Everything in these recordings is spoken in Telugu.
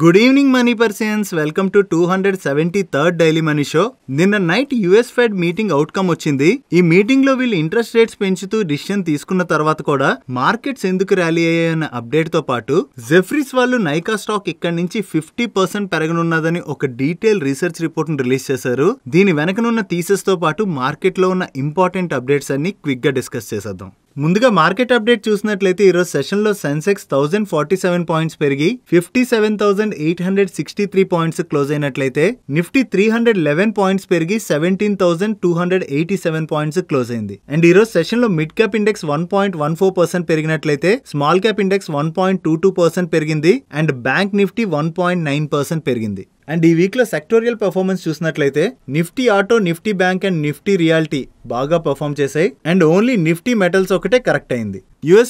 good evening money persons welcome to two hundred seventy third daily money show నిన్న night US Fed meeting outcome వచ్చింది ఈ మీటింగ్ లో వీళ్ళు ఇంట్రెస్ట్ రేట్స్ పెంచుతూ డిసిషన్ తీసుకున్న తర్వాత కూడా మార్కెట్స్ ఎందుకు ర్యాలీ అయ్యాయన్న అప్డేట్ తో పాటు జెఫ్రీస్ వాళ్ళు నైకా స్టాక్ ఇక్కడ నుంచి ఫిఫ్టీ పర్సెంట్ పెరగనున్నదని ఒక డీటెయిల్ రీసెర్చ్ రిపోర్ట్ ను రిలీజ్ చేశారు దీని వెనకనున్న థీసెస్ తో పాటు మార్కెట్ లో ఉన్న ఇంపార్టెంట్ అప్డేట్స్ అన్ని క్విక్ గా డిస్కస్ చేసేద్దాం ముందుగా మార్కెట్ అప్డేట్ చూసినట్లయితే ఈరోజు సెషన్లో Sensex thousand forty seven points పెరిగి fifty seven thousand eight hundred sixty three points close అయినట్లయితే Nifty three hundred eleven points పెరిగి seventeen thousand two hundred eighty seven points close అయింది అండ్ ఈరోజు సెషన్లో mid cap index one point one four percent పెరిగినట్లయితే small cap index one point two two percent పెరిగింది and bank Nifty one point nine percent పెరిగింది అండ్ ఈ వీక్లో సెక్టోరియల్ పర్ఫార్మెన్స్ చూసినట్లయితే Nifty auto Nifty bank and Nifty reality బాగా పర్ఫామ్ చేశాయి అండ్ ఓన్లీ నిఫ్టీ మెటల్స్ ఒకటే కరెక్ట్ అయింది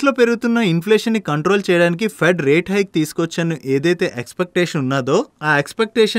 లో పెరుగుతున్న ఇన్ఫ్లేషన్ని కంట్రోల్ చేయడానికి ఫెడ్ రేట్ హైక్ తీసుకొచ్చని ఏదైతే ఎక్స్పెక్టేషన్ ఉన్నదో ఆ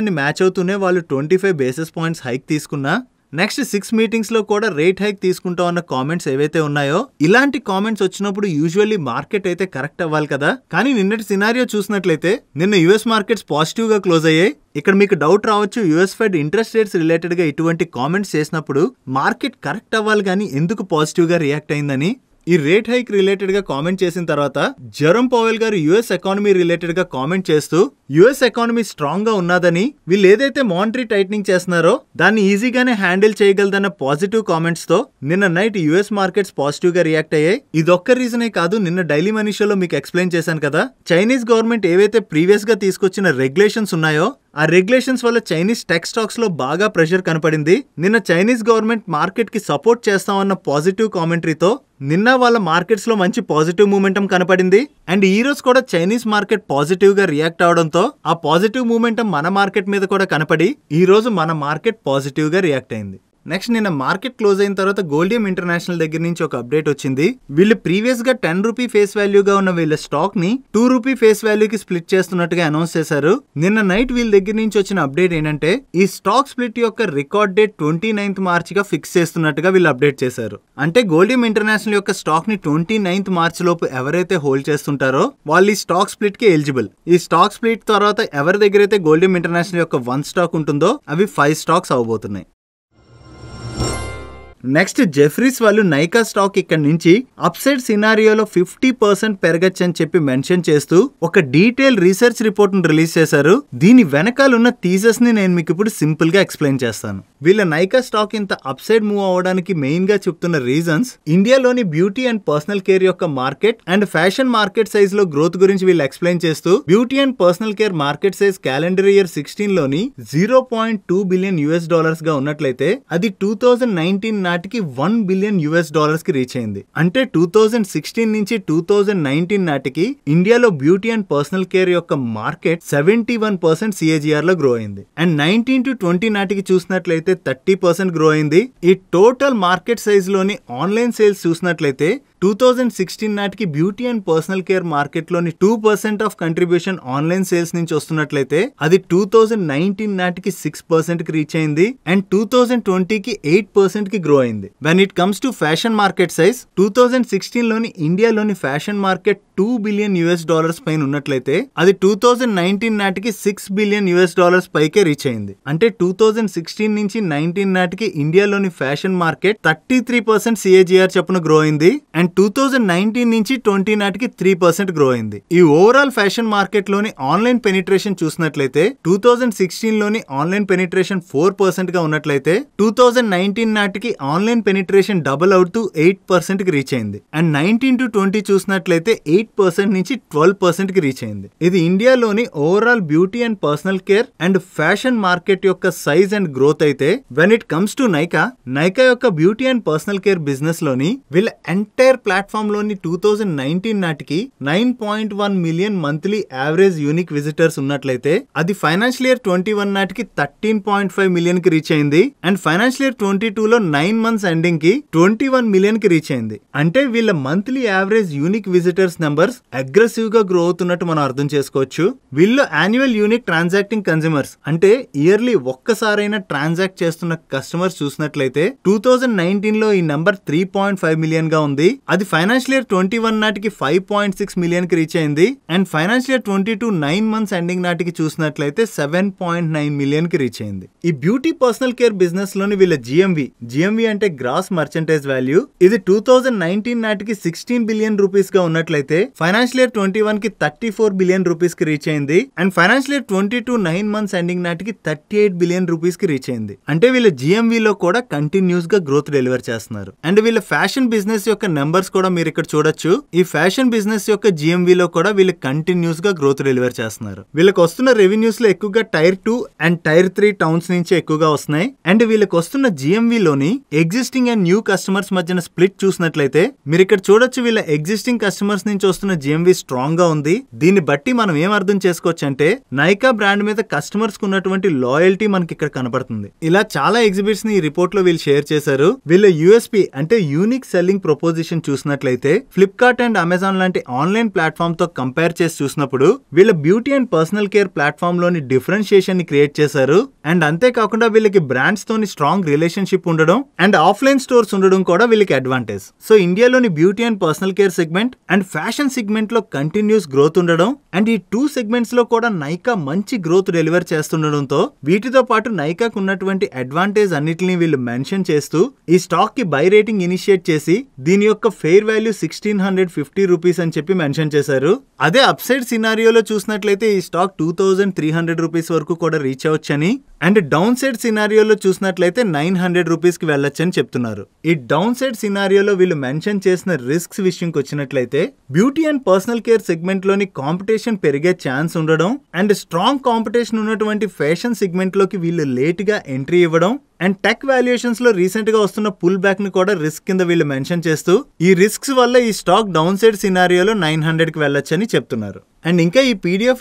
ని మ్యాచ్ అవుతూనే వాళ్ళు twenty five basis points hike తీసుకున్నా నెక్స్ట్ సిక్స్ మీటింగ్స్లో కూడా రేట్ హైక్ తీసుకుంటా ఉన్న కామెంట్స్ ఏవైతే ఉన్నాయో ఇలాంటి కామెంట్స్ వచ్చినప్పుడు యూజువల్లీ మార్కెట్ అయితే కరెక్ట్ అవ్వాలి కదా కానీ నిన్నటి సినారియో చూసినట్లయితే నిన్న యుఎస్ మార్కెట్స్ పాజిటివ్గా క్లోజ్ అయ్యాయి ఇక్కడ మీకు డౌట్ రావచ్చు యుఎస్ ఫెడ్ ఇంట్రెస్ట్ రేట్స్ రిలేటెడ్గా ఇటువంటి కామెంట్స్ చేసినప్పుడు మార్కెట్ కరెక్ట్ అవ్వాలి కానీ ఎందుకు పాజిటివ్ గా రియాక్ట్ అయిందని ఈ రేట్ హైక్ రిలేటెడ్గా కామెంట్ చేసిన తర్వాత జరం పోవెల్ గారు యుఎస్ ఎకానమీ రిలేటెడ్గా కామెంట్ చేస్తూ యుఎస్ ఎకానమీ స్ట్రాంగ్గా ఉన్నదని వీళ్ళు ఏదైతే మానిటరీ టైటనింగ్ చేస్తున్నారో దాన్ని ఈజీగానే హ్యాండిల్ చేయగలదన్న పాజిటివ్ కామెంట్స్ తో నిన్న నైట్ యుఎస్ మార్కెట్స్ గా రియాక్ట్ అయ్యాయి ఇదొక్క రీజనే కాదు నిన్న డైలీ మనీషోలో మీకు ఎక్స్ప్లెయిన్ చేశాను కదా చైనీస్ గవర్నమెంట్ ఏవైతే ప్రీవియస్ గా తీసుకొచ్చిన రెగ్యులేషన్స్ ఉన్నాయో ఆ రెగ్యులేషన్స్ వల్ల చైనీస్ టెక్ స్టాక్స్ లో బాగా ప్రెషర్ కనపడింది నిన్న చైనీస్ గవర్నమెంట్ మార్కెట్ కి సపోర్ట్ చేస్తామన్న పాజిటివ్ కామెంటరీతో నిన్న వాళ్ళ మార్కెట్స్ లో మంచి పాజిటివ్ మూమెంటం కనపడింది అండ్ ఈ రోజు కూడా చైనీస్ మార్కెట్ పాజిటివ్ గా రియాక్ట్ అవడంతో సో ఆ పాజిటివ్ మూమెంట్ మన మార్కెట్ మీద కూడా కనపడి ఈ రోజు మన మార్కెట్ పాజిటివ్ గా రియాక్ట్ అయింది నెక్స్ట్ నిన్న మార్కెట్ క్లోజ్ అయిన తర్వాత గోల్డియం ఇంటర్నేషనల్ దగ్గర నుంచి ఒక అప్డేట్ వచ్చింది వీళ్ళు ప్రీవియస్ గా టెన్ రూపీ ఫేస్ వాల్యూగా ఉన్న వీళ్ళ స్టాక్ ని టూ రూపీ ఫేస్ వాల్యూకి స్ప్లిట్ చేస్తున్నట్టుగా అనౌన్స్ చేశారు నిన్న నైట్ వీళ్ళ దగ్గర నుంచి వచ్చిన అప్డేట్ ఏంటంటే ఈ స్టాక్ స్ప్లిట్ యొక్క record date twenty ninth March గా ఫిక్స్ చేస్తున్నట్టుగా వీళ్ళు అప్డేట్ చేశారు అంటే గోల్డియం ఇంటర్నేషనల్ యొక్క స్టాక్ ని ట్వంటీ నైన్త్ మార్చ్ లోపు ఎవరైతే హోల్డ్ చేస్తుంటారో వాళ్ళు ఈ స్టాక్ స్ప్లిట్ కి ఎలిజిబుల్ ఈ స్టాక్ స్ప్లిట్ తర్వాత ఎవరి దగ్గర అయితే గోల్డియం ఇంటర్నేషనల్ యొక్క వన్ స్టాక్ ఉంటుందో అవి ఫైవ్ స్టాక్స్ అవబోతున్నాయి నెక్స్ట్ జెఫ్రీస్ వాళ్ళు నైకా స్టాక్ ఇక్కడ నుంచి అప్సైడ్ సినారియోలో ఫిఫ్టీ పర్సెంట్ పెరగచ్చు అని చెప్పి మెన్షన్ చేస్తూ ఒక డీటెయిల్ రీసెర్చ్ రిపోర్ట్ ను రిలీజ్ చేశారు దీని వెనకాల ఉన్న థీసెస్ ని నేను మీకు ఇప్పుడు సింపుల్ గా ఎక్స్ప్లెయిన్ చేస్తాను వీళ్ళ నైకా స్టాక్ ఇంత అప్సైడ్ మూవ్ అవడానికి మెయిన్ గా చెప్తున్న రీజన్స్ ఇండియాలోని బ్యూటీ అండ్ పర్సనల్ కేర్ యొక్క market and fashion market size లో గ్రోత్ గురించి వీళ్ళు ఎక్స్ప్లెయిన్ చేస్తూ beauty and personal care market size calendar year sixteen లోని zero point two billion US dollars గా ఉన్నట్లయితే అది టూ థౌజండ్ నైన్టీన్ నాటికి వన్ బిలియన్ యుఎస్ డాలర్స్ కి రీచ్ అయింది అంటే టూ థౌజండ్ సిక్స్టీన్ నుంచి టూ థౌజండ్ నైన్టీన్ నాటికి ఇండియాలో బ్యూటీ అండ్ పర్సనల్ కేర్ యొక్క market seventy one percent CAGR లో గ్రో అయింది అండ్ నైన్టీన్ టు ట్వంటీ నాటికి చూసినట్లయితే థర్టీ పర్సెంట్ గ్రో అయింది ఈ టోటల్ మార్కెట్ సైజ్ లోని ఆన్లైన్ సేల్స్ చూసినట్లయితే టూ థౌజండ్ సిక్స్టీన్ నాటికి బ్యూటీ అండ్ పర్సనల్ కేర్ మార్కెట్లోని two percent of contribution online sales నుంచి వస్తున్నట్లయితే అది టూ థౌజండ్ నైన్టీన్ నాటికి సిక్స్ పర్సెంట్ కి రీచ్ అయింది అండ్ టూ థౌజండ్ ట్వంటీకి ఎయిట్ పర్సెంట్ కి గ్రో అయింది when it comes to fashion market size two thousand సిక్స్టీన్లోని ఇండియాలోని fashion market two billion US dollars పైన ఉన్నట్లయితే అది టూ థౌజండ్ నైన్టీన్ నాటికి సిక్స్ బిలియన్ యుఎస్ డాలర్స్ పైకే రీచ్ అయింది అంటే టూ థౌజండ్ సిక్స్టీన్ నుంచి నైన్టీన్ నాటికి ఇండియాలోని fashion market thirty three percent CAGR చొప్పున గ్రో అయింది అండ్ టూ థౌజండ్ నైన్టీన్ నుంచి ట్వంటీ నాటికి త్రీ పర్సెంట్ గ్రో అయింది ఈ ఓవరాల్ ఫ్యాషన్ మార్కెట్లోని ఆన్లైన్ పెనిట్రేషన్ చూసినట్లయితే టూ థౌజండ్ సిక్స్టీన్లోని ఆన్లైన్ పెనిట్రేషన్ ఫోర్ పర్సెంట్గా ఉన్నట్లయితే టూ థౌజండ్ నైన్టీన్ నాటికి ఆన్లైన్ పెనిట్రేషన్ డబుల్ అవుతూ ఎయిట్ పర్సెంట్ కి రీచ్ అయింది అండ్ నైన్టీన్ టు ట్వంటీ చూసినట్లయితే ఎయిట్ పర్సెంట్ నుంచి ట్వెల్వ్ కి రీచ్ అయింది ఇది ఇండియాలోని overall beauty and personal care and fashion market యొక్క సైజ్ అండ్ గ్రోత్ అయితే when it comes to Nykaa Nykaa యొక్క beauty and personal care business లోని వీళ్ళ ఎంటైర్ ప్లాట్ఫామ్లోని టూ థౌజండ్ నైన్టీన్ నాటికి nine point one million monthly average unique visitors ఉన్నట్లయితే అది ఫైనాన్షియల్ ఇయర్ ట్వంటీ వన్ నాటికి థర్టీన్ పాయింట్ ఫైవ్ మిలియన్ కి రీచ్ అయింది అండ్ ఫైనాన్షియల్ ఇయర్ ట్వంటీ టూలో నైన్ మంత్స్ ఎండింగ్ కి ట్వంటీ వన్ మిలియన్ కి రీచ్ అయింది అంటే వీళ్ళ monthly average unique visitors numbers aggressive గా గ్రో అవుతున్నట్టు మనం అర్థం చేసుకోవచ్చు వీళ్ళు యాన్యువల్ యూనిక్ ట్రాన్సాక్టింగ్ కన్స్యూమర్స్ అంటే ఇయర్లీ ఒక్కసారైనా ట్రాన్సాక్ట్ చేస్తున్న కస్టమర్స్ చూసినట్లయితే టూ థౌజండ్ నైన్టీన్ లో ఈ number three point five million గా ఉంది అది ఫైనాన్షియల్ ఇయర్ ట్వంటీ వన్ నాటికి ఫైవ్ పాయింట్ సిక్స్ మిలియన్ కి రీచ్ అయింది and financial year twenty two nine months ending నాటికి చూసినట్లయితే సెవెన్ పాయింట్ నైన్ మిలియన్కి రీచ్ అయింది ఈ బ్యూటీ పర్సనల్ కేర్ బిజినెస్ లోని వీళ్ళ జిఎంవి జిఎంవి అంటే గ్రాస్ మర్చెంటైజ్ వాల్యూ ఇది టూ థౌజండ్ నైన్టీన్ నాటికి సిక్స్టీన్ బిలియన్ రూపీస్గా ఉన్నట్లయితే ఫైనాన్షియల్ ఇయర్ ట్వంటీ వన్ కి థర్టీ ఫోర్ బిలియన్ కి రీచ్ అయింది and financial year twenty two nine months ending నాటికి థర్టీ ఎయిట్ బిలియన్ రూపీస్ కి రీచ్ అయింది అంటే వీళ్ళ లో కూడా కంటిన్యూస్ గా గ్రోత్ డెలివర్ చేస్తున్నారు అండ్ వీళ్ళ ఫ్యాషన్ బిజినెస్ యొక్క నెంబర్ నంబర్స్ కూడా మీరు ఇక్కడ చూడొచ్చు ఈ ఫ్యాషన్ బిజినెస్ యొక్క జిఎంవి లో కూడా వీళ్ళు కంటిన్యూస్ గా గ్రోత్ డెలివర్ చేస్తున్నారు వీళ్ళకి వస్తున్న రెవెన్యూస్ లో ఎక్కువగా tier two and tier three towns నుంచి ఎక్కువగా వస్తున్నాయి అండ్ వీళ్ళకి వస్తున్న జిఎంవి లోని ఎగ్జిస్టింగ్ అండ్ న్యూ కస్టమర్స్ మధ్యన స్ప్లిట్ చూసినట్లయితే మీరు ఇక్కడ చూడొచ్చు వీళ్ళ ఎగ్జిస్టింగ్ కస్టమర్స్ నుంచి వస్తున్న జిఎంవి స్ట్రాంగ్ గా ఉంది దీన్ని బట్టి మనం ఏం అర్థం చేసుకోవచ్చు అంటే నైకా బ్రాండ్ మీద కస్టమర్స్ కు ఉన్నటువంటి లాయల్టీ మనకి ఇక్కడ కనబడుతుంది ఇలా చాలా ఎగ్జిబిట్స్ ని ఈ రిపోర్ట్ లో వీళ్ళు షేర్ చేశారు వీళ్ళ యూఎస్పి అంటే యూనిక్ సెల్లింగ్ ప్రపోజిషన్ చూసినట్లయితే ఫ్లిప్కార్ట్ అండ్ అమెజాన్ లాంటి ఆన్లైన్ ప్లాట్ఫామ్ తో కంపేర్ చేసి చూసినప్పుడు వీళ్ళ beauty and personal care platform లోని డిఫరెన్షియేషన్ ని క్రియేట్ చేశారు అండ్ అంతేకాకుండా వీళ్ళకి బ్రాండ్స్ తోని స్ట్రాంగ్ రిలేషన్షిప్ ఉండడం అండ్ ఆఫ్లైన్ స్టోర్స్ ఉండడం కూడా వీళ్ళకి అడ్వాంటేజ్ సో ఇండియాలోని beauty and personal care segment and fashion segment లో కంటిన్యూస్ గ్రోత్ ఉండడం అండ్ ఈ టూ సెగ్మెంట్స్ లో కూడా నైకా మంచి గ్రోత్ డెలివర్ చేస్తుండడంతో వీటితో పాటు నైకాకు ఉన్నటువంటి అడ్వాంటేజ్ అన్నిటిని వీళ్ళు మెన్షన్ చేస్తూ ఈ స్టాక్ కి బై రేటింగ్ ఇనిషియేట్ చేసి దీని యొక్క fair value sixteen hundred fifty rupees అని చెప్పి మెన్షన్ చేశారు అదే అప్సైడ్ సినారియోలో చూసినట్లయితే ఈ stock two thousand three hundred rupees వరకు కూడా రీచ్ అవ్వచ్చని అండ్ డౌన్ సైడ్ సినారియోలో చూసినట్లయితే నైన్ హండ్రెడ్ రూపీస్ కి వెళ్ళొచ్చని చెప్తున్నారు ఈ డౌన్ సైడ్ సినారియోలో వీళ్ళు మెన్షన్ చేసిన రిస్క్ విషయంకి వచ్చినట్లయితే beauty and personal care segment లోని కాంపిటీషన్ పెరిగే ఛాన్స్ ఉండడం అండ్ స్ట్రాంగ్ కాంపిటీషన్ ఉన్నటువంటి ఫ్యాషన్ సెగ్మెంట్ లోకి వీళ్ళు గా ఎంట్రీ ఇవ్వడం అండ్ టెక్ రీసెంట్ రీసెంట్గా వస్తున్న పుల్ బ్యాక్ని కూడా రిస్క్ కింద వీళ్ళు మెన్షన్ చేస్తూ ఈ రిస్క్స్ వల్ల ఈ స్టాక్ డౌన్ సైడ్ సినారియోలో నైన్ హండ్రెడ్ కి వెళ్ళొచ్చని చెప్తున్నారు అండ్ ఇంకా ఈ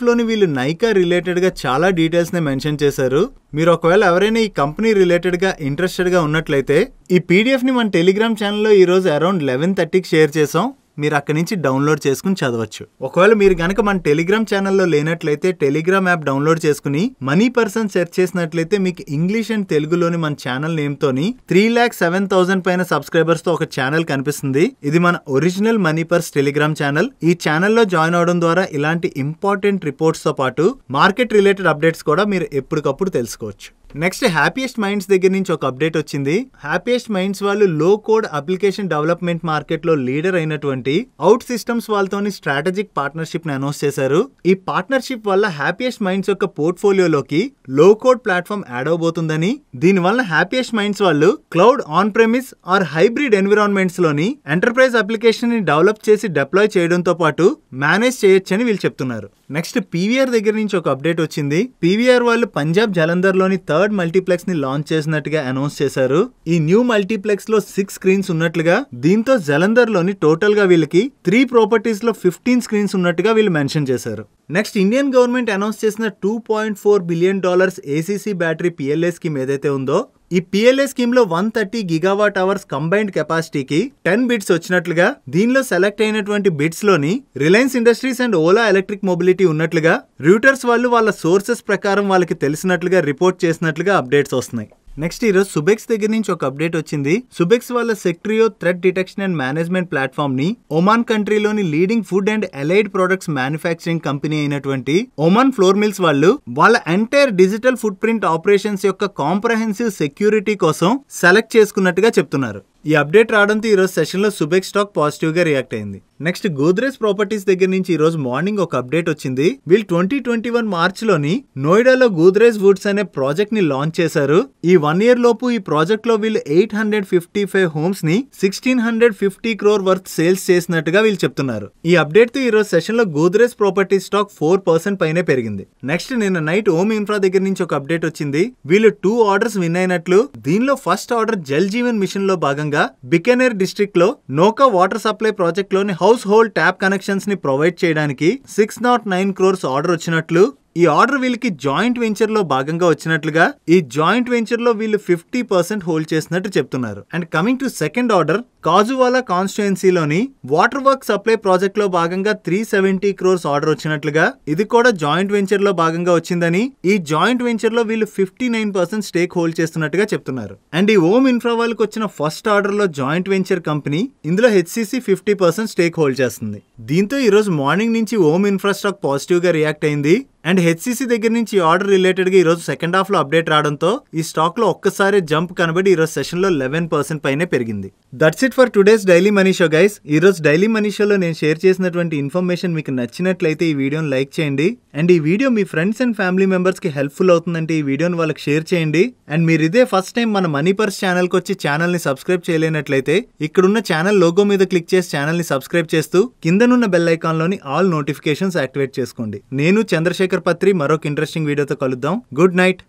లోని వీళ్ళు నైకా రిలేటెడ్గా చాలా డీటెయిల్స్ని మెన్షన్ చేశారు మీరు ఒకవేళ ఎవరైనా ఈ కంపెనీ రిలేటెడ్గా ఇంట్రెస్టెడ్గా ఉన్నట్లయితే ఈ ని మన టెలిగ్రామ్ ఛానల్లో ఈ రోజు అరౌండ్ లెవెన్ థర్టీకి షేర్ చేసాం మీరు అక్కడి నుంచి డౌన్లోడ్ చేసుకుని చదవచ్చు ఒకవేళ మీరు గనక మన టెలిగ్రామ్ ఛానల్లో లేనట్లయితే టెలిగ్రామ్ యాప్ డౌన్లోడ్ చేసుకుని మనీ పర్సన్ సెర్చ్ చేసినట్లయితే మీకు ఇంగ్లీష్ అండ్ తెలుగులోని మన ఛానల్ నేమ్తోని త్రీ ల్యాక్ సెవెన్ థౌసండ్ పైన సబ్స్క్రైబర్స్తో ఒక ఛానల్ కనిపిస్తుంది ఇది మన original money purse Telegram channel ఈ ఛానల్లో జాయిన్ అవడం ద్వారా ఇలాంటి ఇంపార్టెంట్ రిపోర్ట్స్తో పాటు మార్కెట్ రిలేటెడ్ అప్డేట్స్ కూడా మీరు ఎప్పటికప్పుడు తెలుసుకోవచ్చు నెక్స్ట్ హ్యాపీయెస్ట్ మైండ్స్ దగ్గర నుంచి ఒక అప్డేట్ వచ్చింది హ్యాపీయెస్ట్ మైండ్స్ వాళ్ళు low code application development market లో లీడర్ అయినటువంటి అవుట్ సిస్టమ్స్ వాళ్ళతోని స్ట్రాటజిక్ పార్ట్నర్షిప్ ని అనౌన్స్ చేశారు ఈ పార్ట్నర్షిప్ వల్ల హ్యాపీయెస్ట్ మైండ్స్ యొక్క పోర్ట్ఫోలియోలోకి లో కోడ్ ప్లాట్ఫామ్ యాడ్ అవబోతుందని దీని వల్ల హ్యాపీయెస్ట్ మైండ్స్ వాళ్ళు cloud on premise or hybrid environments లోని ఎంటర్ప్రైజ్ అప్లికేషన్ ని డెవలప్ చేసి డెప్లాయ్ చేయడంతో పాటు మేనేజ్ చేయొచ్చని వీళ్ళు చెప్తున్నారు నెక్స్ట్ పీవీఆర్ దగ్గర నుంచి ఒక అప్డేట్ వచ్చింది పీవీఆర్ వాళ్ళు పంజాబ్ జలంధర్ లోని థర్డ్ మల్టీప్లెక్స్ ని లాంచ్ చేసినట్టుగా అనౌన్స్ చేశారు ఈ న్యూ మల్టీప్లెక్స్ లో సిక్స్ స్క్రీన్స్ ఉన్నట్లుగా దీంతో జలంధర్ లోని టోటల్ గా వీళ్ళకి త్రీ ప్రాపర్టీస్ లో ఫిఫ్టీన్ స్క్రీన్స్ ఉన్నట్టుగా వీళ్ళు మెన్షన్ చేశారు నెక్స్ట్ ఇండియన్ గవర్నమెంట్ అనౌన్స్ చేసిన two point four billion dollars ACC battery PLI scheme ఏదైతే ఉందో ఈ పిఎల్ఏ స్కీమ్ లో one thirty gigawatt hours combined కెపాసిటీకి టెన్ బిట్స్ వచ్చినట్లుగా దీనిలో సెలెక్ట్ అయినటువంటి బిట్స్ లోని Reliance Industries and Ola electric mobility ఉన్నట్లుగా రూటర్స్ వాళ్ళు వాళ్ళ సోర్సెస్ ప్రకారం వాళ్ళకి తెలిసినట్లుగా రిపోర్ట్ చేసినట్లుగా అప్డేట్స్ వస్తున్నాయి నెక్స్ట్ ఈరోజు సుబెక్స్ దగ్గర నుంచి ఒక అప్డేట్ వచ్చింది సుబెక్స్ వాళ్ళ Sectrio threat detection and management platform ని ఒమాన్ కంట్రీలోని leading food and allied products manufacturing company అయినటువంటి ఒమాన్ ఫ్లోర్ మిల్స్ వాళ్ళు వాళ్ళ entire digital footprint operations యొక్క కాంప్రహెన్సివ్ సెక్యూరిటీ కోసం సెలెక్ట్ చేసుకున్నట్టుగా చెప్తున్నారు ఈ అప్డేట్ రావడంతో ఈరోజు సెషన్లో సుబెక్ స్టాక్ పాజిటివ్గా రియాక్ట్ అయింది నెక్స్ట్ గోద్రేజ్ ప్రాపర్టీస్ దగ్గర నుంచి ఈ రోజు మార్నింగ్ ఒక అప్డేట్ వచ్చింది వీళ్ళు ట్వంటీ ట్వంటీ వన్ మార్చ్ లోని నోయిడాలో గోద్రేజ్ వుడ్స్ అనే ప్రాజెక్ట్ ని లాంచ్ చేశారు ఈ వన్ ఇయర్ లోపు ఈ ప్రాజెక్ట్ లో వీళ్ళు eight hundred fifty five homes ని sixteen hundred fifty crore worth sales చేసినట్టుగా వీళ్ళు చెప్తున్నారు ఈ అప్డేట్ తో ఈ రోజు సెషన్ లో Godrej property stock four percent పైనే పెరిగింది నెక్స్ట్ నిన్న నైట్ ఓమ్ ఇన్ఫ్రా దగ్గర నుంచి ఒక అప్డేట్ వచ్చింది వీళ్ళు టూ ఆర్డర్స్ విన్ అయినట్లు దీనిలో first order Jal Jeevan Mission లో భాగంగా భాగంగా బికెనేర్ డిస్టిక్ లో నోకా వాటర్ సప్లై ప్రాజెక్ట్ లోని హౌస్ హోల్డ్ ట్యాప్ కనెక్షన్స్ ని ప్రొవైడ్ చేయడానికి six naught nine crores order వచ్చినట్లు ఈ ఆర్డర్ వీళ్ళకి జాయింట్ వెంచర్ లో భాగంగా వచ్చినట్లుగా ఈ జాయింట్ వెంచర్ లో వీళ్ళు ఫిఫ్టీ పర్సెంట్ హోల్డ్ చేసినట్టు చెప్తున్నారు and coming to second order Khajuwala కాన్స్టిట్యుయెన్సీలోని వాటర్ వర్క్ సప్లై ప్రాజెక్ట్ లో భాగంగా త్రీ సెవెంటీ క్రోర్స్ ఆర్డర్ వచ్చినట్లుగా ఇది కూడా జాయింట్ వెంచర్ లో భాగంగా వచ్చిందని ఈ జాయింట్ వెంచర్ లో వీళ్ళు fifty nine percent stake hold చేస్తున్నట్టుగా చెప్తున్నారు అండ్ ఈ ఓమ్ ఇన్ఫ్రా వాళ్ళకి వచ్చిన ఫస్ట్ ఆర్డర్ లో జాయింట్ వెంచర్ కంపెనీ ఇందులో HCC fifty percent stake hold చేస్తుంది దీంతో ఈ రోజు మార్నింగ్ నుంచి ఓమ్ ఇన్ఫ్రాస్ట్రాక్ పాజిటివ్ గా రియాక్ట్ అయింది అండ్ హెచ్సిసి దగ్గర నుంచి ఈ ఆర్డర్ రిలేటెడ్గా ఈరోజు సెకండ్ హాఫ్లో అప్డేట్ రావడంతో ఈ స్టాక్లో ఒక్కసారి జంప్ కనబడి ఈరోజు సెషన్లో లెవెన్ పర్సెంట్ పైనే పెరిగింది that's it for today's daily money show guys ఈరోజు డైలీ మనీ షోలో నేను షేర్ చేసినటువంటి ఇన్ఫర్మేషన్ మీకు నచ్చినట్లయితే ఈ వీడియోని లైక్ చేయండి అండ్ ఈ వీడియో మీ ఫ్రెండ్స్ అండ్ ఫ్యామిలీ మెంబర్స్కి హెల్ప్ఫుల్ అవుతుందంటే ఈ వీడియోని వాళ్ళకి షేర్ చేయండి అండ్ మీరు ఇదే ఫస్ట్ టైం మన మనీ పర్స్ ఛానల్కి వచ్చి ఛానల్ని సబ్స్క్రైబ్ చేయలేనట్లయితే ఇక్కడున్న ఛానల్ లోగో మీద క్లిక్ చేసి ఛానల్ని సబ్స్క్రైబ్ చేస్తూ కిందనున్న బెల్ ఐకాన్లోని ఆల్ నోటిఫికేషన్స్ యాక్టివేట్ చేసుకోండి నేను చంద్రశేఖర్ పత్రి మరొక ఇంట్రెస్టింగ్ వీడియోతో కలుద్దాం గుడ్ నైట్